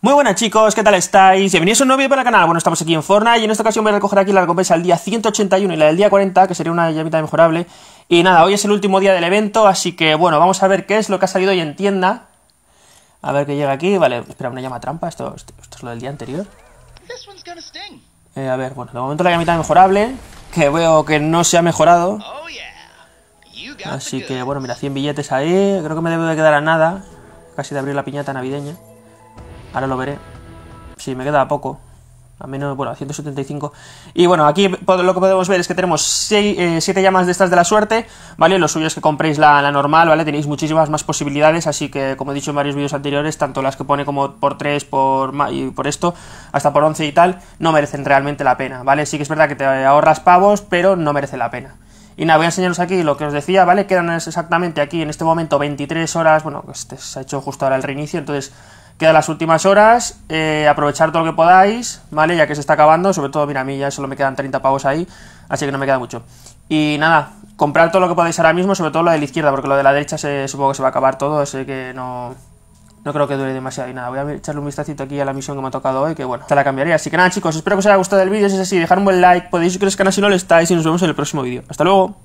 Muy buenas chicos, ¿qué tal estáis? Bienvenidos a un nuevo vídeo para el canal. Bueno, estamos aquí en Fortnite y en esta ocasión voy a recoger aquí la recompensa del día 181 y la del día 40, que sería una llamita mejorable. Y nada, hoy es el último día del evento, así que bueno, vamos a ver qué es lo que ha salido hoy en tienda. A ver qué llega aquí. Vale, espera, una llama trampa, esto, es lo del día anterior. Eh, a ver, bueno, de momento la llamita mejorable que veo que no se ha mejorado. Oh, Así que, bueno, mira, 100 billetes ahí. Creo que me debo de quedar a nada. Casi de abrir la piñata navideña. Ahora lo veré. Sí, me queda poco a menos, bueno, a 175. Y bueno, aquí lo que podemos ver es que tenemos 7 eh, llamas de estas de la suerte, ¿vale? Los suyos que compréis la, normal, ¿vale? Tenéis muchísimas más posibilidades, así que, como he dicho en varios vídeos anteriores, tanto las que pone como por 3, por, y por esto, hasta por 11 y tal, no merecen realmente la pena, ¿vale? Sí que es verdad que te ahorras pavos, pero no merece la pena. Y nada, voy a enseñaros aquí lo que os decía, ¿vale? Quedan exactamente aquí en este momento 23 horas, bueno, este se ha hecho justo ahora el reinicio, entonces Quedan las últimas horas, eh, aprovechar todo lo que podáis, ¿vale? Ya que se está acabando, sobre todo, mira, a mí ya solo me quedan 30 pavos ahí, así que no me queda mucho. Y nada, comprar todo lo que podáis ahora mismo, sobre todo lo de la izquierda, porque lo de la derecha se, supongo que se va a acabar todo, así que no, creo que dure demasiado y nada. Voy a echarle un vistacito aquí a la misión que me ha tocado hoy, que bueno, se la cambiaría. Así que nada, chicos, espero que os haya gustado el vídeo. Si es así, dejar un buen like, podéis suscribiros al canal si no lo estáis y nos vemos en el próximo vídeo. Hasta luego.